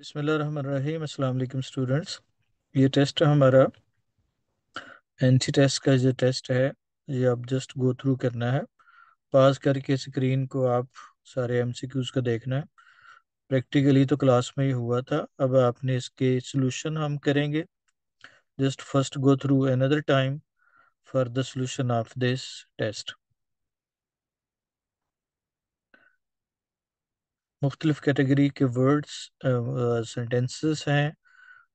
बिसमीम अल्लाम स्टूडेंट्स ये टेस्ट हमारा एनसी टेस्ट का जो टेस्ट है ये आप जस्ट गो थ्रू करना है पास करके स्क्रीन को आप सारे एम सी क्यूज़ का देखना है प्रैक्टिकली तो क्लास में ही हुआ था अब आपने इसके सोल्यूशन हम करेंगे just first go through another time for the solution of this test मुख्तलिफ़ कैटेगरी के वर्ड्स सेंटेंसेस हैं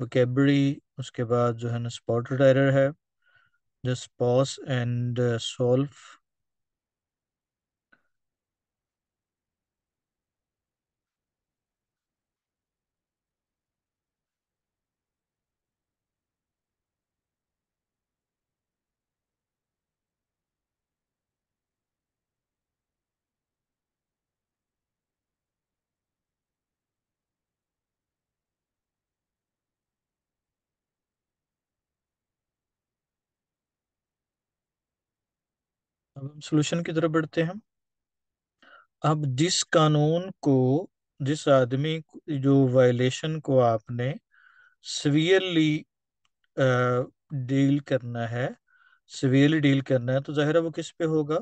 वकेबरी उसके बाद जो है ना स्पॉटेड एरर है just pause and solve solution की तरफ बढ़ते हैं अब जिस कानून को जिस आदमी जो वायलेशन को आपने सिवियरली डील करना है सिवियरली डील करना है तो जाहिर है वो किस पे होगा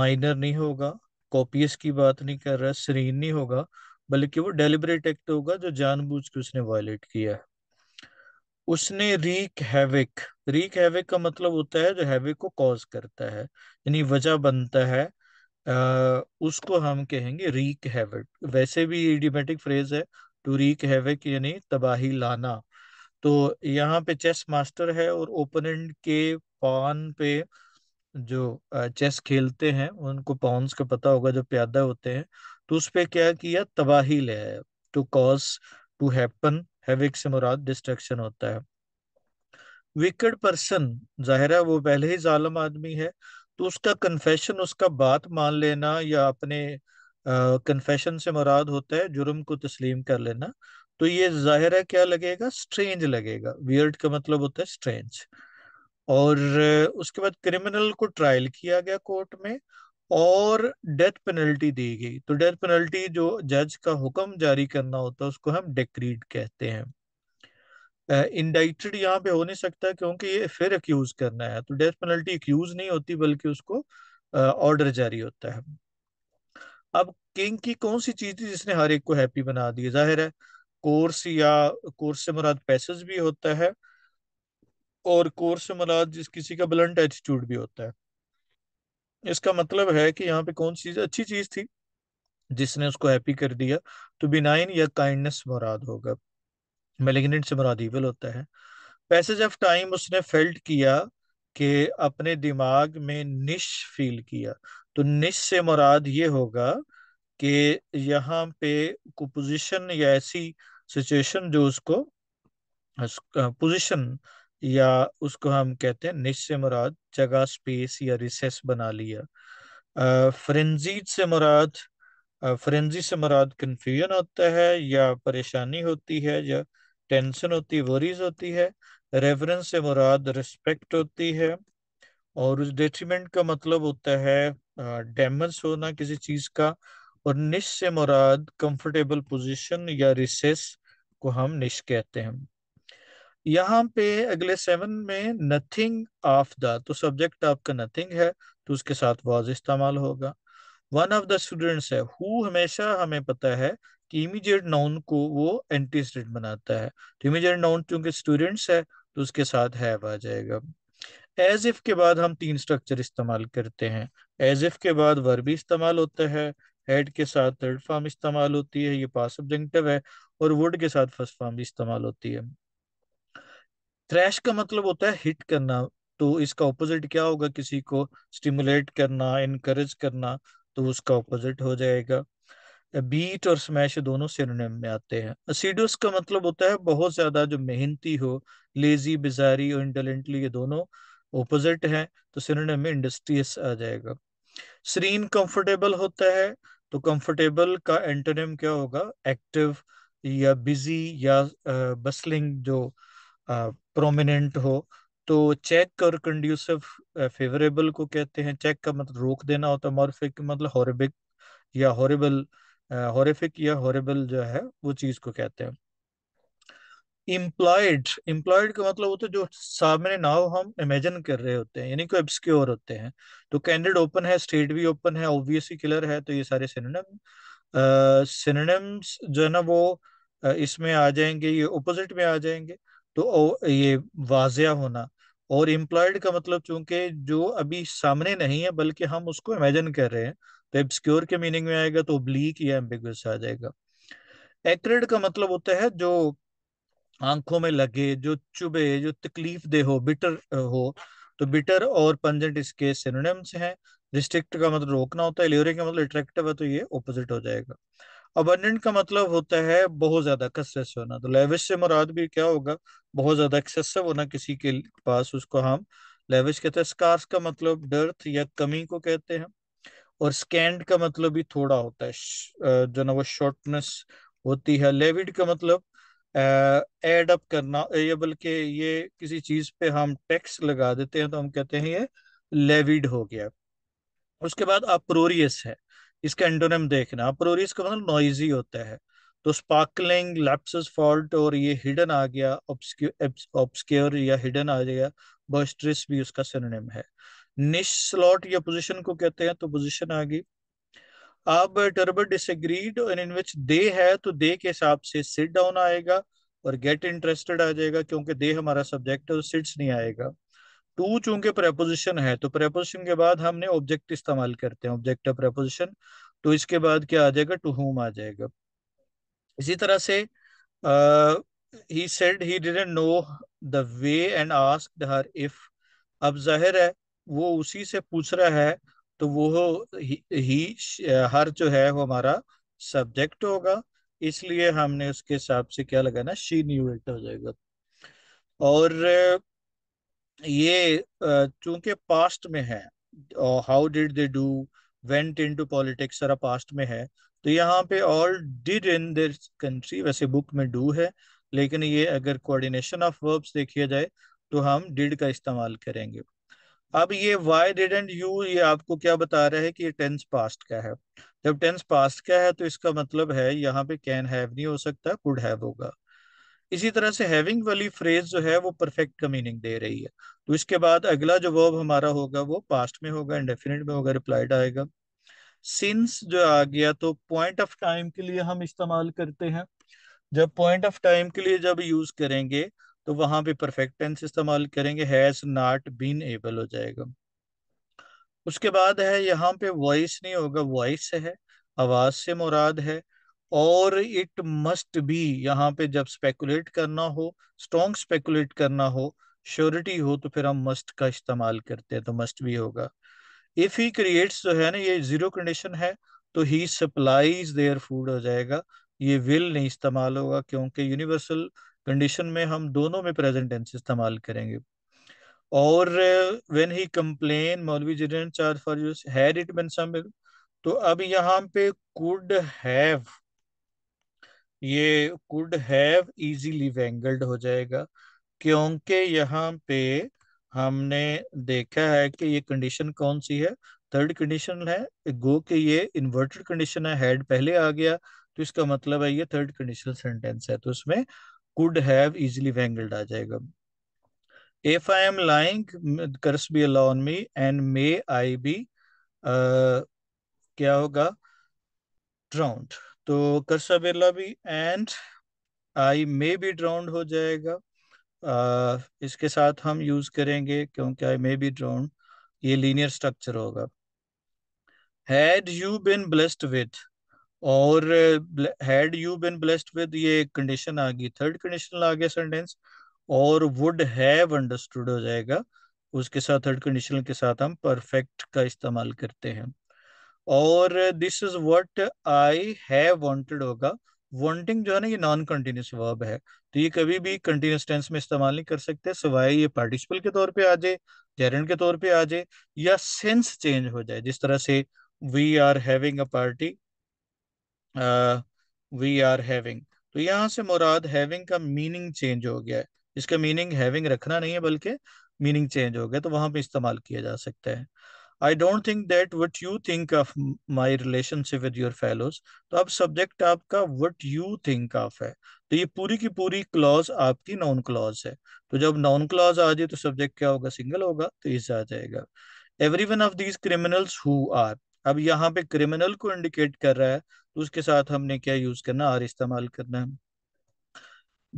माइनर नहीं होगा कॉपीस की बात नहीं कर रहा सरीन नहीं होगा बल्कि वो डेलिबरेट एक्ट होगा जो जानबूझ के उसने वायलेट किया है उसने रीक हैविक रीक हैविक का मतलब होता है जो हैविक को कॉज करता है यानी वजह बनता है आ, उसको हम कहेंगे रीक हैविक वैसे भी इडियोमेटिक फ्रेज है टू रीक हैविक यानी तबाही लाना तो यहाँ पे चेस मास्टर है और ओपोनेंट के पान पे जो चेस खेलते हैं उनको पॉन्स का पता होगा जो प्यादा होते हैं तो उस पर क्या किया तबाही ले आया to cause to happen havoc से मुराद डिस्ट्रक्शन होता है विकड पर्सन जाहिर है वो पहले ही जालम आदमी है तो उसका कन्फेशन उसका बात मान लेना या अपने कन्फेशन से मुराद होता है जुर्म को तस्लीम कर लेना तो ये जाहिर है क्या लगेगा स्ट्रेंज लगेगा वियर्ड का मतलब होता है स्ट्रेंज और उसके बाद क्रिमिनल को ट्रायल किया गया कोर्ट में और डेथ पेनल्टी दी गई तो डेथ पेनल्टी जो जज का हुक्म जारी करना होता है उसको हम डेक्रीड कहते हैं इंडाइटेड यहाँ पे हो नहीं सकता क्योंकि ये फिर अक्यूज करना है तो डेथ पेनल्टी अक्यूज नहीं होती बल्कि उसको ऑर्डर जारी होता है अब किंग की कौन सी चीज थी जिसने हर एक को हैप्पी बना दिया जाहिर है कोर्स या कोर्स से मुराद पैसेज भी होता है और कोर्स से मुराद जिस किसी का ब्लंट एटीट्यूड भी होता है इसका मतलब है कि यहाँ पे कौन चीज अच्छी चीज थी जिसने उसको हैप्पी कर दिया तो बिनाइन या काइंडनेस मुराद होगा मेलेगनेंट से मुराद इवल होता है पैसेज ऑफ टाइम उसने फेल्ट किया कि अपने दिमाग में निश फील किया तो निश से मुराद ये होगा कि यहाँ पे पोजिशन या ऐसी सिचुएशन जो उसको पोजिशन या उसको हम कहते हैं निश से मुराद जगह स्पेस या रिसेस बना लिया फ्रेंजीड से मुराद फ्रेंजी से मुराद कन्फ्यूजन होता है या परेशानी होती है या टेंशन होती है वरीज होती है रेफरेंस से मुराद रिस्पेक्ट होती है और उस डेटिमेंट का मतलब होता है डैमेज होना किसी चीज का और निश से मुराद कंफर्टेबल पोजीशन या रिसेस को हम निश कहते हैं यहाँ पे अगले सेवन में नथिंग ऑफ द तो सब्जेक्ट आपका नथिंग है तो उसके साथ वाज इस्तेमाल होगा वन ऑफ द स्टूडेंट्स है हु हमेशा हमें पता है कि इमीजिएट नाउन को वो एंटीस्टेट बनाता है तो इमीजिएट नाउन चूंकि स्टूडेंट्स है तो उसके साथ है आ जाएगा एज इफ के बाद हम तीन स्ट्रक्चर इस्तेमाल करते हैं एज इफ के बाद वर्ब इस्तेमाल होता है हेड के साथ थर्ड फॉर्म इस्तेमाल होती है ये पास सब्जेक्टिव है और वुड के साथ फर्स्ट फॉर्म भी इस्तेमाल होती है थ्रैश का मतलब होता है हिट करना तो इसका ऑपोजिट क्या होगा किसी को स्टिमुलेट करना इनकरेज करना तो उसका ऑपोजिट हो जाएगा बीट और स्मैश दोनों सिरोनिम में आते हैं असीडस का मतलब होता है बहुत ज्यादा जो मेहनती हो लेजी बिजारी और इंटेलेंटली ये दोनों ऑपोजिट हैं तो सिरोनिम में इंडस्ट्रियस आ जाएगा सरीन कंफर्टेबल होता है तो कंफर्टेबल का एंटोनिम क्या होगा एक्टिव या बिजी या बसलिंग जो प्रोमिनेंट हो तो चेक और कंड्यूसिव फेवरेबल को कहते हैं चेक का मतलब रोक देना होता है मॉर्फिक मतलब हॉरेबिक या हॉरेबल हॉरेफिक या हॉरेबल जो है वो चीज को कहते हैं इम्प्लॉयड इम्प्लॉयड का मतलब होता है जो सामने नाव हम इमेजिन कर रहे होते हैं यानी कि एब्सक्योर होते हैं तो कैंडिड ओपन है स्टेट भी ओपन है ऑब्वियसली क्लियर है तो ये सारे सिनेम्स uh, जो है ना वो इसमें आ जाएंगे ये ओपोजिट में आ जाएंगे तो ये वाजिया होना और इम्प्लॉयड का मतलब चूंकि जो अभी सामने नहीं है बल्कि हम उसको इमेजिन कर रहे हैं तो एब्सक्योर के मीनिंग में आएगा तो ब्लीक या एम्बिगस आ जाएगा एक्रेड का मतलब होता है जो आंखों में लगे जो चुभे जो तकलीफ दे हो बिटर हो तो बिटर और पंजेंट इसके सिनोनिम्स हैं रिस्ट्रिक्ट का मतलब रोकना होता है लियोरिक का मतलब अट्रैक्टिव है तो ये ऑपोजिट हो जाएगा अबंडेंट का मतलब होता है बहुत ज्यादा कसरत से होना तो लेविश से मुराद भी क्या होगा बहुत ज्यादा एक्सेसिव होना किसी के पास उसको हम लेविश कहते हैं स्कार्स का मतलब डर्थ या कमी को कहते हैं और स्कैंड का मतलब भी थोड़ा होता है जो ना वो शॉर्टनेस होती है लेविड का मतलब एड अप करना या बल्कि ये किसी चीज पे हम टैक्स लगा देते हैं तो हम कहते हैं ये लेविड हो गया उसके बाद अप्रोरियस है हाँ, इसका एंटोनिम देखना प्रोरिस का मतलब नॉइजी होता है तो स्पार्कलिंग लैप्सस फॉल्ट और ये हिडन आ गया ऑब्सक्योर या हिडन आ गया बर्स्ट्रिस भी उसका सिनोनिम है निश स्लॉट या पोजीशन को कहते हैं तो पोजीशन आ गई अब टर्बर डिसएग्रीड एंड इन विच दे है तो दे के हिसाब से सिट डाउन आएगा और गेट इंटरेस्टेड आ जाएगा क्योंकि दे हमारा सब्जेक्ट है तो सिट्स नहीं आएगा टू चूंकि प्रेपोजिशन है तो प्रेपोजिशन के बाद हमने ऑब्जेक्ट इस्तेमाल करते हैं ऑब्जेक्ट ऑफ प्रेपोजिशन तो इसके बाद क्या आ जाएगा टू होम आ जाएगा इसी तरह से ही said he didn't know the way and asked her if अब जाहिर है वो उसी से पूछ रहा है तो वो ही, ही हर जो है वो हमारा सब्जेक्ट होगा इसलिए हमने उसके हिसाब से क्या लगाना शी न्यू इट हो जाएगा और ये चूंकि पास्ट में है और how did they do went into politics सारा पास्ट में है तो यहाँ पे all did in this country वैसे बुक में डू है लेकिन ये अगर कोऑर्डिनेशन ऑफ वर्ब्स देखिए जाए तो हम डिड का इस्तेमाल करेंगे अब ये वाई डिडेंट यू ये आपको क्या बता रहा है कि ये टेंस पास्ट का है जब टेंस पास्ट का है तो इसका मतलब है यहाँ पे कैन हैव नहीं हो सकता कुड हैव होगा इसी तरह से हैविंग वाली फ्रेज जो है वो परफेक्ट का मीनिंग दे रही है तो इसके बाद अगला जो वर्ब हमारा होगा वो पास्ट में होगा इंडेफिनेट में होगा रिप्लाइड आएगा सिंस जो आ गया तो पॉइंट ऑफ टाइम के लिए हम इस्तेमाल करते हैं जब पॉइंट ऑफ टाइम के लिए जब यूज करेंगे तो वहां पे परफेक्ट टेंस इस्तेमाल करेंगे हैज नॉट बीन एबल हो जाएगा उसके बाद है यहाँ पे वॉइस नहीं होगा वॉइस है आवाज से मुराद है और इट मस्ट बी यहाँ पे जब स्पेकुलेट करना हो स्ट्रॉन्ग स्पेकुलेट करना हो श्योरिटी हो तो फिर हम मस्ट का इस्तेमाल करते हैं तो मस्ट भी होगा इफ ही क्रिएट्स जो है ना ये जीरो कंडीशन है तो ही सप्लाईज देयर फूड हो जाएगा ये विल नहीं इस्तेमाल होगा क्योंकि यूनिवर्सल कंडीशन में हम दोनों में प्रेजेंट टेंस इस्तेमाल करेंगे और व्हेन ही कंप्लेन मौलवी ji charge for use had it been some तो अब यहाँ पे कुड हैव ये कुड हैव इजीली वेंगल्ड हो जाएगा क्योंकि यहाँ पे हमने देखा है कि ये कंडीशन कौन सी है थर्ड कंडीशन है गो के ये इन्वर्टेड कंडीशन है हेड पहले आ गया तो इसका मतलब है ये थर्ड कंडीशन सेंटेंस है तो उसमें कुड हैव इजीली वेंगल्ड आ जाएगा if I am lying curse be alone me and may I be क्या होगा ड्राउंड तो कर्सा बेला भी and I may be drowned हो जाएगा uh, इसके साथ हम यूज करेंगे क्योंकि आई मे बी ड्राउंड ये लीनियर स्ट्रक्चर होगा had you been blessed with और had you been blessed with ये कंडीशन आ गई थर्ड कंडीशन आ गया सेंटेंस और वुड हैव अंडरस्टूड हो जाएगा उसके साथ थर्ड कंडीशन के साथ हम परफेक्ट का इस्तेमाल करते हैं और दिस इज व्हाट आई है वांटेड होगा वांटिंग जो है ना ये नॉन कंटिन्यूस वर्ब है तो ये कभी भी कंटिन्यूस टेंस में इस्तेमाल नहीं कर सकते सिवाय ये पार्टिसिपल के तौर पे आ जाए जेरेंट के तौर पे आ जाए या सेंस चेंज हो जाए जिस तरह से we are having a party we are having तो यहाँ से मुराद हैविंग का मीनिंग चेंज हो गया है इसका मीनिंग हैविंग रखना नहीं है बल्कि मीनिंग चेंज हो गया तो वहां पर इस्तेमाल किया जा सकता है I don't think that what you think of my relationship with your fellows तो अब सब्जेक्ट आपका वट यू थिंक ऑफ है तो ये पूरी की पूरी क्लॉज आपकी नॉन क्लॉज है तो जब नॉन क्लॉज आ जाए तो सब्जेक्ट क्या होगा सिंगल होगा तो इस आ जाएगा every one of these criminals who are अब यहाँ पे क्रिमिनल को इंडिकेट कर रहा है तो उसके साथ हमने क्या यूज करना आर इस्तेमाल करना है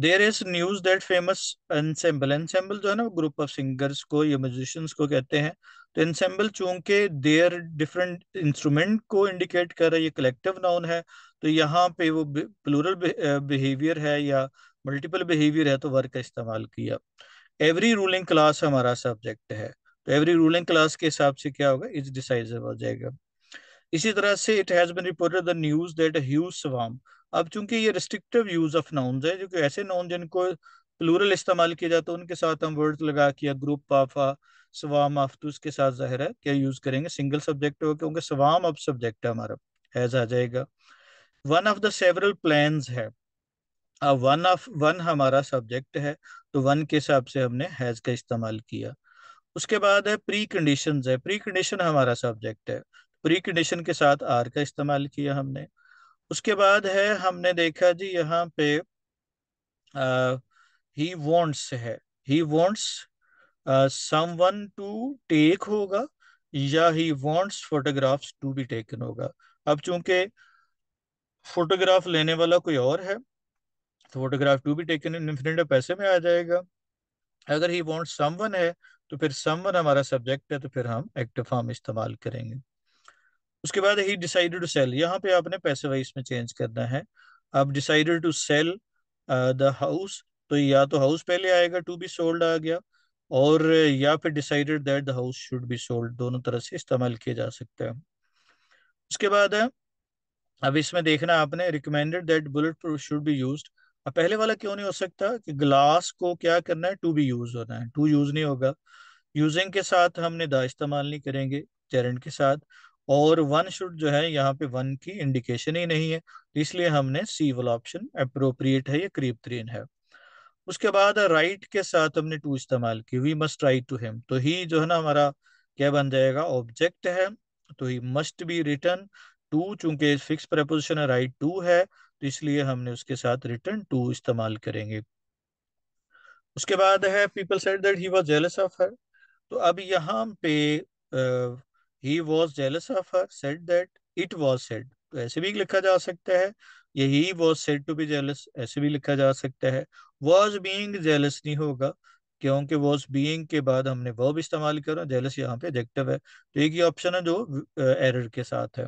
there is news that famous ensemble ensemble जो है ना ग्रुप ऑफ सिंगर्स को या म्यूजिशियंस को कहते हैं तो एनसेम्बल चूंकि देयर डिफरेंट इंस्ट्रूमेंट को इंडिकेट कर रहा है ये कलेक्टिव नाउन है तो यहाँ पे वो प्लूरल बिहेवियर uh, है या मल्टीपल बिहेवियर है तो वर्ग का इस्तेमाल किया एवरी रूलिंग क्लास हमारा सब्जेक्ट है तो एवरी रूलिंग क्लास के हिसाब से क्या होगा इज डिसाइजिव हो जाएगा इसी तरह से it has been reported the news that huge swarm अब चूंकि ये रिस्ट्रिक्टिव यूज ऑफ नाउन है जो कि ऐसे नाउन जिनको प्लूरल इस्तेमाल किया जाता है उनके साथ हम वर्ड लगा के या ग्रुप पाफा सवाम आफ्तूस के साथ जाहिर है क्या यूज करेंगे सिंगल सब्जेक्ट हो क्योंकि स्वाम अब सब्जेक्ट है हमारा हैज आ जाएगा one of the several plan है अब वन ऑफ वन हमारा सब्जेक्ट है तो वन के हिसाब से हमने हैज का इस्तेमाल किया उसके बाद है प्री कंडीशन है प्री कंडीशन हमारा सब्जेक्ट है प्री कंडीशन के साथ आर का इस्तेमाल किया हमने उसके बाद है हमने देखा जी यहाँ पे ही वॉन्ट्स है he wants someone to take होगा या he wants photographs to be taken होगा अब चूंकि फोटोग्राफ लेने वाला कोई और है तो photograph to be taken in infinitive पैसे में आ जाएगा अगर ही वॉन्ट्स सम वन है तो फिर सम वन हमारा सब्जेक्ट है तो फिर हम एक्टिव फॉर्म इस्तेमाल करेंगे उसके बाद ही डिसाइडेड टू सेल यहाँ पे आपने पैसे वाइज में चेंज करना है अब decided to sell the house तो या तो हाउस पहले आएगा टू बी सोल्ड आ गया और uh, या फिर decided that the house should be sold दोनों तरह से इस्तेमाल किया जा सकता है उसके बाद है uh, अब इसमें देखना आपने recommended that bulletproof should be use अब पहले वाला क्यों नहीं हो सकता कि ग्लास को क्या करना है टू बी यूज होना है टू यूज नहीं होगा यूजिंग के साथ हमने द इस्तेमाल नहीं करेंगे जेरेंट के साथ और वन शुड जो है यहाँ पे वन की इंडिकेशन ही नहीं है इसलिए हमने सी वाला ऑप्शन अप्रोप्रिएट है ये करीब तरीन है उसके बाद राइट के साथ हमने टू इस्तेमाल की we must write to him तो ही जो है ना हमारा क्या बन जाएगा ऑब्जेक्ट है तो he must be return to चूंकि फिक्स प्रपोजिशन राइट टू है तो इसलिए हमने उसके साथ रिटर्न टू इस्तेमाल करेंगे उसके बाद है people said that he was jealous of her तो अब यहाँ पे he was jealous of her said that it was said तो ऐसे भी लिखा जा सकता है ये he was said to be jealous ऐसे भी लिखा जा सकता है वॉज बींग जेलस नहीं होगा क्योंकि वॉज बींग के बाद हमने वर्ब इस्तेमाल करो जेलस यहाँ पे एडेक्टिव है तो एक ही ऑप्शन है जो एरर के साथ है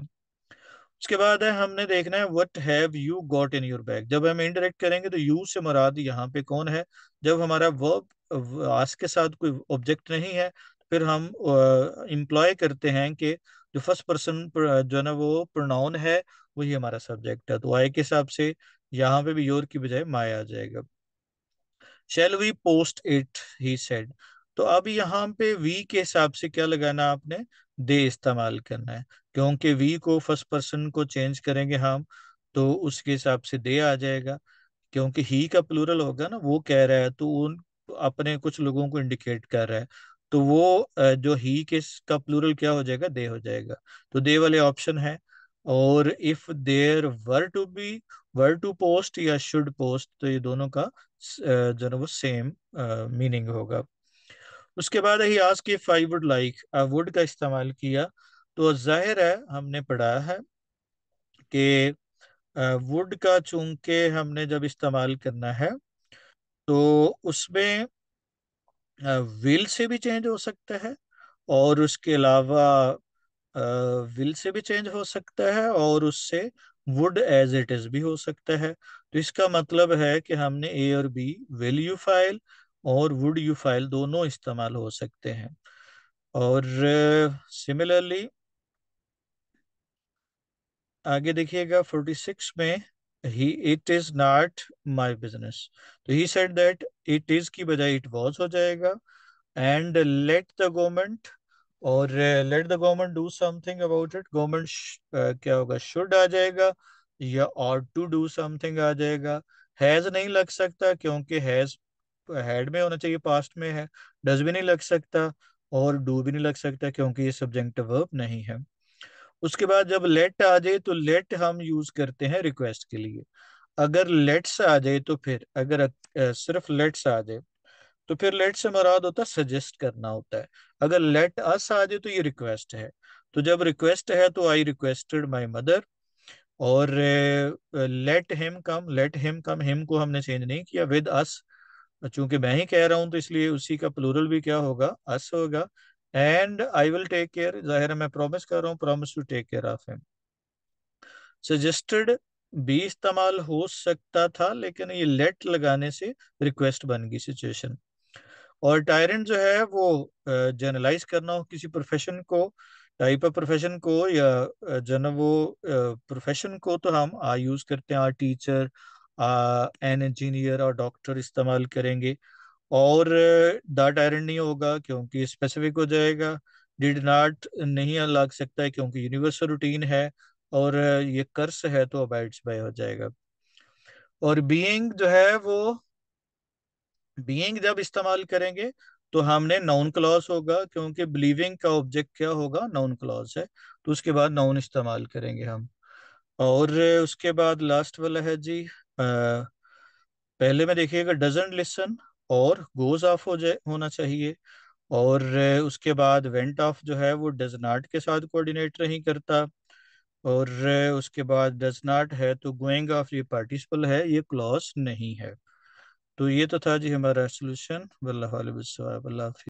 उसके बाद है हमने देखना है what have you got in your bag जब हम इनडायरेक्ट करेंगे तो यू से मुराद यहाँ पे कौन है जब हमारा वर्ब आस के साथ कोई ऑब्जेक्ट नहीं है फिर हम इम्प्लॉय करते हैं कि जो फर्स्ट पर्सन जो है ना वो प्रोनाउन है वही हमारा सब्जेक्ट है तो आय के हिसाब से यहाँ पे भी योर की बजाय माय आ जाएगा shall we post it he said तो अब यहाँ पे वी के हिसाब से क्या लगाना आपने दे इस्तेमाल करना है क्योंकि वी को फर्स्ट पर्सन को चेंज करेंगे हम तो उसके हिसाब से दे आ जाएगा क्योंकि ही का प्लूरल होगा ना वो कह रहा है तो उन अपने कुछ लोगों को इंडिकेट कर रहा है तो वो जो ही के का प्लूरल क्या हो जाएगा दे हो जाएगा तो दे वाले ऑप्शन है और if there were to be were to post या शुड पोस्ट तो ये दोनों का जो है वो सेम मीनिंग होगा उसके बाद ही आज के फाइव वुड लाइक वुड का इस्तेमाल किया तो जाहिर है हमने पढ़ा है कि वुड का चूंकि हमने जब इस्तेमाल करना है तो उसमें विल से भी चेंज हो सकता है और उसके अलावा विल से भी चेंज हो सकता है और उससे वुड एज इट इज भी हो सकता है तो इसका मतलब है कि हमने ए और बी विल यू फाइल और वुड यू फाइल दोनों इस्तेमाल हो सकते हैं और सिमिलरली आगे देखिएगा 46 में ही it is not my business तो he said that it is की बजाय इट वॉज हो जाएगा एंड लेट द गवर्नमेंट और let the government do something about it government क्या होगा शुड आ जाएगा या और टू डू समथिंग आ जाएगा हैज नहीं लग सकता क्योंकि हैज हैड में होना चाहिए पास्ट में है डज भी नहीं लग सकता और डू भी नहीं लग सकता क्योंकि ये सब्जेक्टिव वर्ब नहीं है उसके बाद जब लेट आ जाए तो लेट हम यूज करते हैं रिक्वेस्ट के लिए अगर लेट्स आ जाए तो फिर अगर सिर्फ लेट्स आ जाए तो फिर लेट से मराद होता है सजेस्ट करना होता है अगर लेट अस आ जाए तो ये रिक्वेस्ट है तो जब रिक्वेस्ट है तो आई रिक्वेस्टेड माई मदर और let him come let him come him को हमने चेंज नहीं किया विद अस चूंकि मैं ही कह रहा हूं तो इसलिए उसी का प्लूरल भी क्या होगा अस होगा and I will take care जाहिर है मैं प्रोमिस कर रहा हूँ promise to take care of him suggested भी इस्तेमाल हो सकता था लेकिन ये लेट लगाने से रिक्वेस्ट बन गई सिचुएशन और टायरेंट जो है वो जर्नलाइज करना हो किसी प्रोफेशन को टाइप ऑफ प्रोफेशन को या जो ना वो प्रोफेशन को तो हम आ यूज करते हैं a teacher a an engineer और डॉक्टर इस्तेमाल करेंगे और डाट आयरन नहीं होगा क्योंकि स्पेसिफिक हो जाएगा डिड नाट नहीं लग सकता है क्योंकि यूनिवर्सल रूटीन है और ये कर्स है तो अबाइड्स बाय हो जाएगा और बीइंग जो है वो बीइंग जब इस्तेमाल करेंगे तो हमने नाउन क्लॉज होगा क्योंकि बिलीविंग का ऑब्जेक्ट क्या होगा नाउन क्लॉज है तो उसके बाद नाउन इस्तेमाल करेंगे हम और उसके बाद लास्ट वाला है जी आ, पहले में देखिएगा डजेंट लिसन और गोज ऑफ हो जाए होना चाहिए और उसके बाद वेंट ऑफ जो है वो डज नाट के साथ कोऑर्डिनेट नहीं करता और उसके बाद डज नाट है तो गोइंग ऑफ ये पार्टिसिपल है ये क्लॉज नहीं है तो ये तो था जी हमारा सोल्यूशन अल्लाह